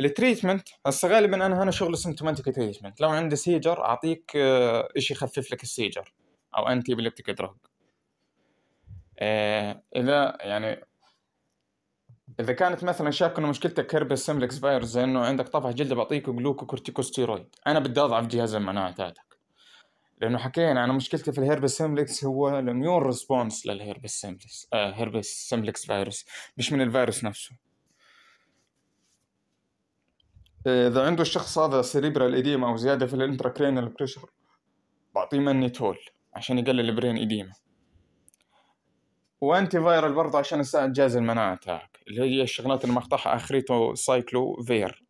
التريتمنت هسه غالبا انا هنا شغل سيمتوماتيك تريتمنت لو عندي سيجر اعطيك آه، اشي يخفف لك السيجر او انتي بليبتيك دراج اذا يعني اذا كانت مثلا شاك انه مشكلتك كيربس سيمبلكس فايروس زي انه عندك طفح جلد بعطيك جلوكوكورتيكوستيرويد انا بدي اضعف جهاز المناعه تاعتك لانه حكينا انا مشكلتي في الهيربس سيمبلكس هو الاميون ريسبونس للهيربس سيمبلكس آه هيربس سيمبلكس فايروس مش من الفيروس نفسه اذا عنده الشخص هذا سيريبرال ايديما او زياده في الانتراكرينال بريشر بعطيه مانيتول عشان يقلل البرين ايديما وانتي فايرال برضه عشان يساعد جهاز المناعه تاعك اللي هي الشغلات المقطعه اخرته سايكلو فير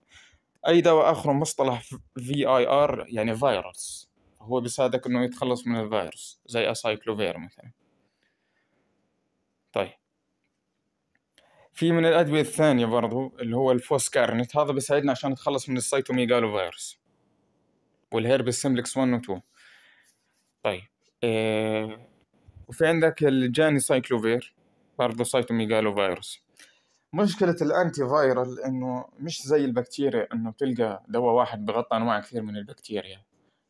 اي دواء اخر مصطلح في اي ار يعني فيروس هو بيساعدك انه يتخلص من الفيروس زي اسايكلوفير مثلا طيب في من الادويه الثانيه برضو اللي هو الفوسكارنت هذا بيساعدنا عشان نتخلص من السيتوميجالو فيروس والهيربس سيمبلكس 1 و 2 طيب إيه وفي عندك الجاني سايكلوفير برضه سايتوميجالو فيروس مشكلة الأنتي فايرال إنه مش زي البكتيريا إنه بتلقى دواء واحد بغطي أنواع كثير من البكتيريا،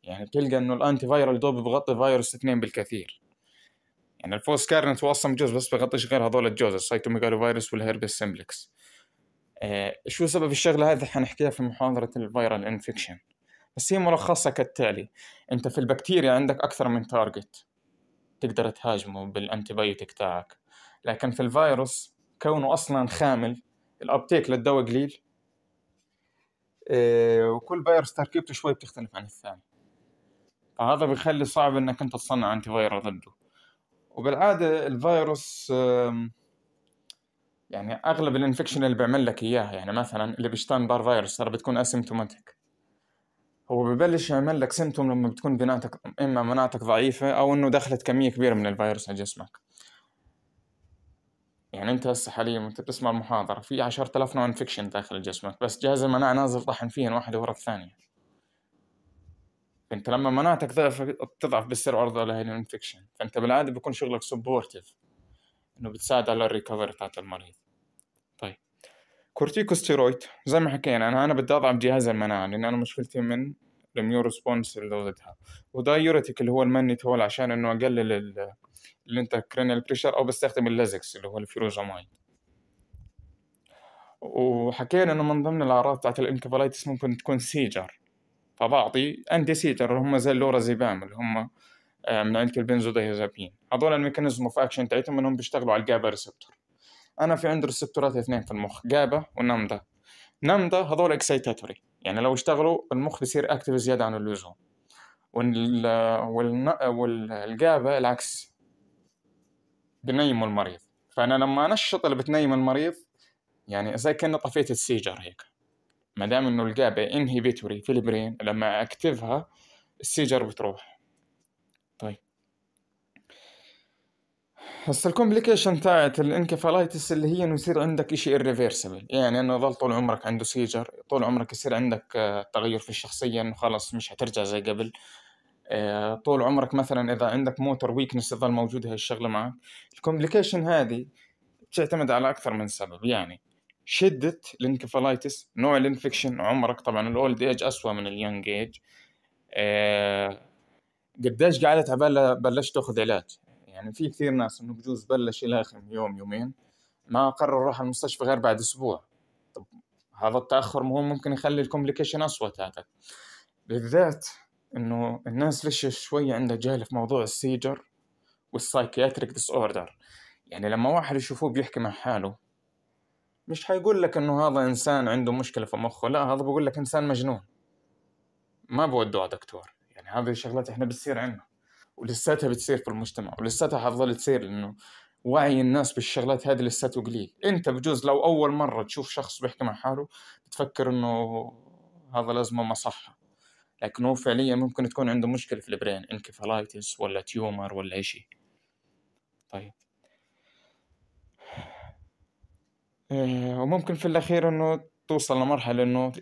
يعني بتلقى إنه الأنتي فايرال دوب بغطي فيروس اثنين بالكثير، يعني الفوسكارنت واصلا بجوز بس بغطيش غير هذول الجوز السيتوميجالو فيروس والهربس سمبلكس. آه شو سبب الشغلة هذه حنحكيها في محاضرة الفيرال انفكشن. بس هي ملخصها كالتالي انت في البكتيريا عندك اكثر من تارجت تقدر تهاجمه بالانتي بايوتيك تاعك لكن في الفيروس كونه اصلا خامل الابتيك للدواء قليل آه، وكل فيروس تركيبته شوي بتختلف عن الثاني فهذا بيخلي صعب انك انت تصنع انتي فيروس ضده وبالعاده الفيروس يعني اغلب الانفكشن اللي بيعمل لك اياها يعني مثلا اللي بار فيروس ترى بتكون اسيمتوماتيك هو ببلش يعمل لك سيمتوم لما بتكون بناتك اما مناعتك ضعيفه او انه دخلت كميه كبيره من الفيروس على جسمك يعني انت هسه حاليا وانت بتسمع المحاضره في 10000 نوع انفكشن داخل جسمك بس جهاز المناعه نازل طحن فيهن واحده ورا الثانيه فانت لما مناعتك ضعف بتضعف بتصير عرضه لهي الانفكشن فانت بالعاده بيكون شغلك سبورتيف انه بتساعد على الريكفري تاعت المريض طيب كورتيكوستيرويد زي ما حكينا انا انا بدي اضعف جهاز المناعه لان انا مشكلتي من الميو ريسبونس اللي ضدها ودايوريتك اللي هو المني تول عشان انه اقلل اللي انت كرينال بريشر او بستخدم اللازكس اللي هو الفيروزامايد وحكينا انه من ضمن الاعراض بتاعت الانكفاليتس ممكن تكون سيجر فبعطي انتي سيجر اللي هم زي اللورازيبام اللي هم آه، من عيله البنزودايازابين هذول الميكانيزم اوف اكشن تاعتهم انهم بيشتغلوا على الجابا ريسبتور انا في عندي ريسبتورات اثنين في المخ جابا ونمدا نمدا هذول اكسيتاتوري يعني لو اشتغلوا المخ بيصير اكتف زياده عن اللزوم آه، آه، والجابا العكس بنيم المريض فانا لما انشط اللي بتنيم المريض يعني زي كأني طفيت السيجر هيك ما دام انه الجابا انهبيتوري في البرين لما اكتفها السيجر بتروح طيب هسا الكومبليكيشن تاعت الانكفالايتس اللي هي انه يصير عندك اشي irreversible يعني انه يظل طول عمرك عنده سيجر طول عمرك يصير عندك آه، تغير في الشخصية انه خلص مش هترجع زي قبل آه، طول عمرك مثلا اذا عندك موتر ويكنس تظل موجوده هاي الشغله معك الكومبليكيشن هذه بتعتمد على اكثر من سبب يعني شده الانكفالايتس نوع الانفكشن عمرك طبعا الاولد ايج اسوء من اليونج ايج آه، قديش قعدت على بلشت تاخذ علاج يعني في كثير ناس انه بجوز بلش اخر يوم يومين ما قرر يروح المستشفى غير بعد اسبوع طب هذا التاخر مهم ممكن يخلي الكومبليكيشن اسوء تاعتك بالذات انه الناس ليش شوي عندها جهل في موضوع السيجر والسايكياتريك ديس اوردر يعني لما واحد يشوفوه بيحكي مع حاله مش حيقول لك انه هذا انسان عنده مشكله في مخه لا هذا بقول لك انسان مجنون ما بودوه دكتور يعني هذه شغلات احنا بتصير عنا ولساتها بتصير في المجتمع ولساتها حتظل تصير لانه وعي الناس بالشغلات هذه لساته قليل انت بجوز لو اول مره تشوف شخص بيحكي مع حاله بتفكر انه هذا لازمه مصحه لكن هو فعليا ممكن تكون عنده مشكلة في البرين انكفالايتس ولا تيومر ولا أي شيء طيب آه، وممكن في الأخير إنه توصل لمرحلة إنه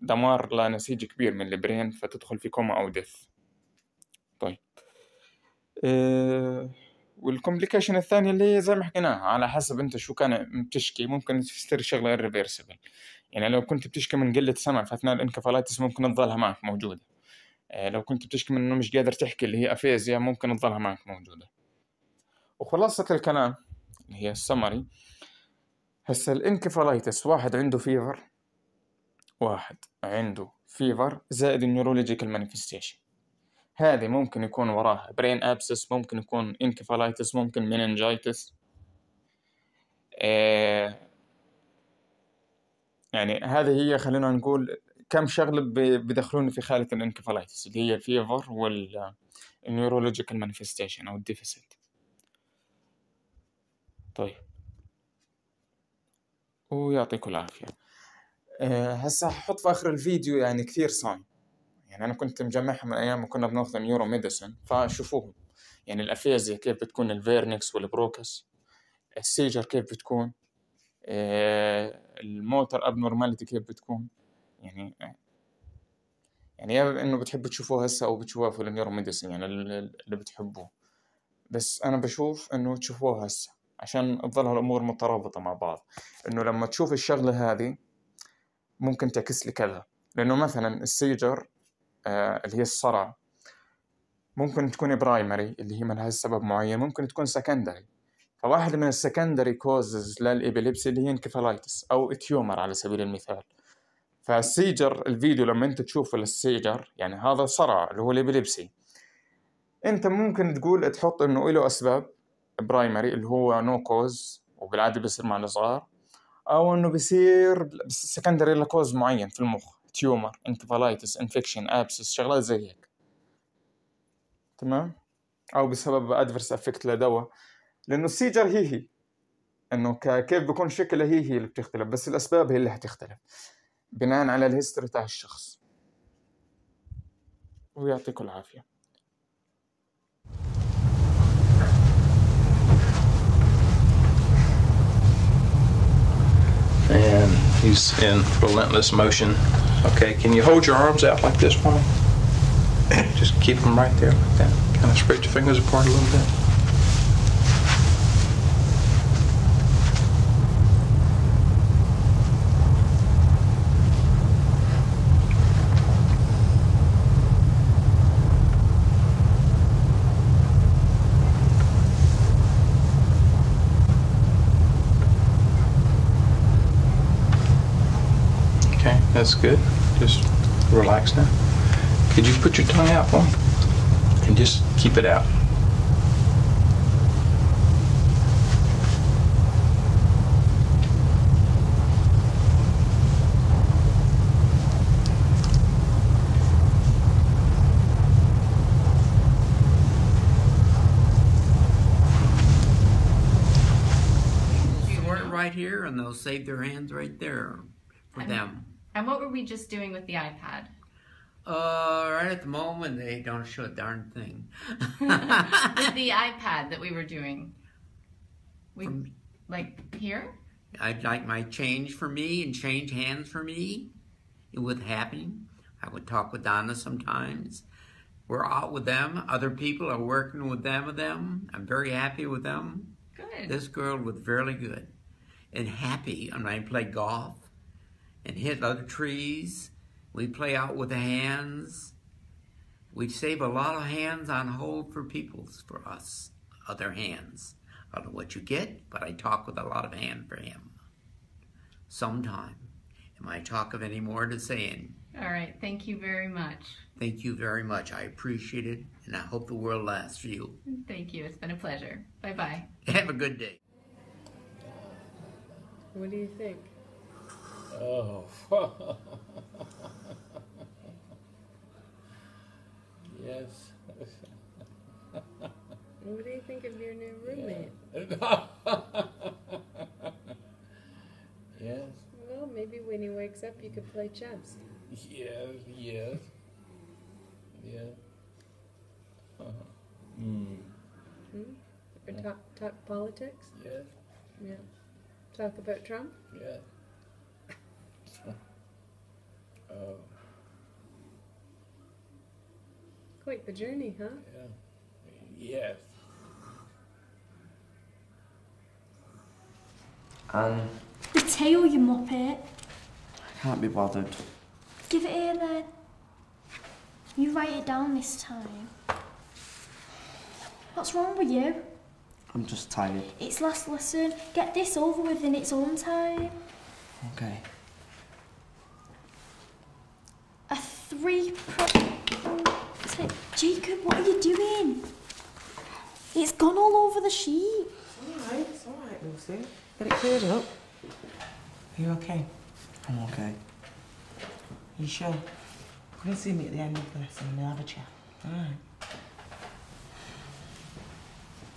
دمار لنسيج كبير من البرين فتدخل في كوما أو ديث طيب آه، والكومبليكيشن الثانية اللي هي زي ما حكيناها على حسب انت شو كان بتشكي ممكن تصير شغلة ريفيرسيبل يعني لو كنت بتشكي من قله سمع في اثناء الانكفالاتس ممكن تظلها معك موجوده آه، لو كنت بتشكي من انه مش قادر تحكي اللي هي افيزيا ممكن تظلها معك موجوده وخلاصه الكلام اللي هي السمري هسه الانكفالايتس واحد عنده فيفر واحد عنده فيفر زائد النيورولوجيكال مانيفستيشن هذه ممكن يكون وراها برين ابسس ممكن يكون انكفالايتس ممكن مننجايتس آه يعني هذه هي خلينا نقول كم شغله بدخلوني في حالة الانكفالايتس اللي هي الفيفر والنيورولوجيكال مانيفستيشن او الديفيسيت طيب ويعطيكم العافيه هسا آه، هسه ححط في اخر الفيديو يعني كثير صايم يعني انا كنت مجمعهم من ايام ما كنا بناخذ نيورو ميديسن فشوفوهم يعني الافيزيا كيف بتكون الفيرنكس والبروكس السيجر كيف بتكون آه، الموتر اب نورماليتي كيف بتكون يعني يعني يا انه بتحبوا تشوفوه هسه او بتشوفوها في النيورو ميديسن يعني اللي بتحبوه بس انا بشوف انه تشوفوها هسه عشان تظل الامور مترابطه مع بعض انه لما تشوف الشغله هذه ممكن تعكس لي كذا لانه مثلا السيجر آه اللي هي الصرع ممكن تكون برايمري اللي هي من هالسبب معين ممكن تكون سكندري واحد من السكندري كوزز للإبيليبسي اللي هي انكفالايتس أو تيومر على سبيل المثال فالسيجر الفيديو لما أنت تشوف السيجر يعني هذا صرع اللي هو الإبيليبسي أنت ممكن تقول تحط إنه له أسباب برايمري اللي هو نو كوز وبالعاده بيصير مع الصغار او انه بيصير سكندري لكوز معين في المخ تيومر انكفالايتس انفكشن ابسس شغلات زي هيك تمام او بسبب ادفرس افكت لدواء لانه السيجر هي هي انه كيف بكون شكلها هي هي اللي بتختلف بس الاسباب هي اللي حتختلف بناء على الهيستوري تاع الشخص ويعطيكم العافيه And he's in relentless motion. Okay, can you hold your arms out like this for me? Just keep them right there like that. Kind of spread your fingers apart a little bit. that's good. Just relax now. Could you put your tongue out for me? And just keep it out. right here and they'll save their hands right there for them. And what were we just doing with the iPad? Uh, right at the moment, they don't show a darn thing. with the iPad that we were doing. We, From, like here? I'd like my change for me and change hands for me. It would happen. I would talk with Donna sometimes. We're out with them. Other people are working with them. With them, I'm very happy with them. Good. This girl was very good and happy. I mean, I play golf and hit other trees. We play out with the hands. We save a lot of hands on hold for people's for us, other hands. I don't know what you get, but I talk with a lot of hand for him. Sometime. Am I talk of any more to In? All right. Thank you very much. Thank you very much. I appreciate it, and I hope the world lasts for you. Thank you. It's been a pleasure. Bye bye. Have a good day. What do you think? Oh. yes. What do you think of your new roommate? yes. Well, maybe when he wakes up, you could play chess. Yes, yes. Yeah. Uh-huh. Mm. Hmm? hmm? talk, talk politics? Yes. Yeah. Talk about Trump? Yes. Uh, Quite the journey, huh? yeah. Yes. And The tail, you muppet. I can't be bothered. Give it here then. You write it down this time. What's wrong with you? I'm just tired. It's last lesson. Get this over with in its own time. Okay. Jacob, what are you doing? It's gone all over the sheet. It's all right, it's all right, Lucy. Get it cleared up. Are you okay? I'm okay. You sure? Come and see me at the end of the lesson and we'll have a chat. All right.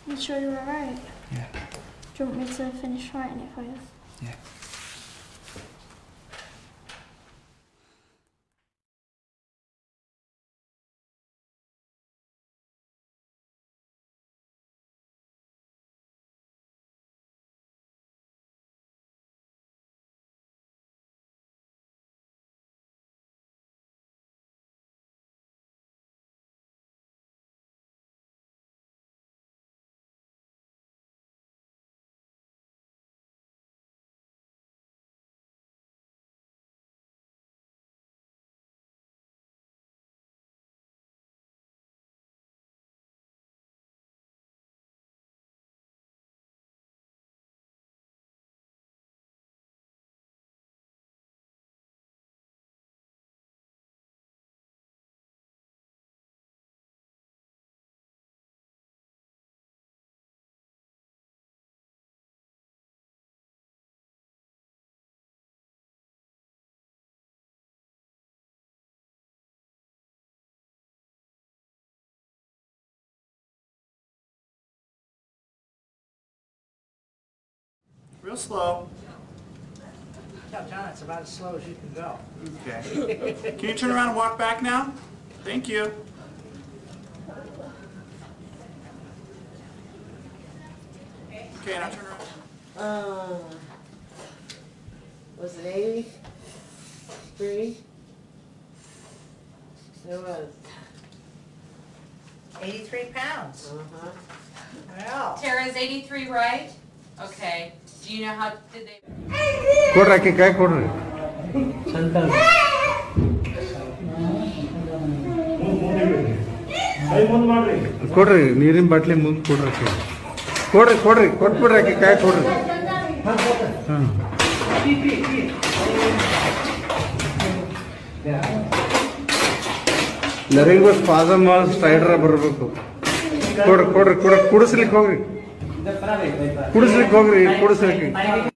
You sure you're all right? Yeah. Do you want me to finish writing it for you? Yeah. Real slow. Tell John it's about as slow as you can go. Okay. Can you turn around and walk back now? Thank you. Okay, now turn around. Uh, was it 83? It was. 83 pounds. Uh-huh. Wow. Tara's 83, right? ಕೊಡ್ರಿ ಅಕ್ಕಿ ಕೈ ಕೊಡ್ರಿ ಕೊಡ್ರಿ ನೀರಿನ ಬಾಟ್ಲಿ ಮುಂದೆ ಕೊಡ್ರಿ ಕೊಡ್ರಿ ಕೊಡ್ರಿ ಕೊಟ್ಬಿಡ್ರಿ ಅಕ್ಕಿ ಕಾಯಿ ಕೊಡ್ರಿ ಹಾಂ ನರಿಂಗೋಸ್ ಪಾದ ಮಾಡಿ ಸ್ಟ್ರೈಡ್ರ ಬರಬೇಕು ಕೊಡ್ರಿ ಕೊಡ್ರಿ ಕೊಡ ಕುಡಿಸ್ಲಿಕ್ಕೆ ಹೋಗ್ರಿ ಕುಡಿಸ್ಲಿಕ್ಕೆ ಹೋಗ್ರಿ ಕುಡಿಸ್ಲಿಕ್ಕೆ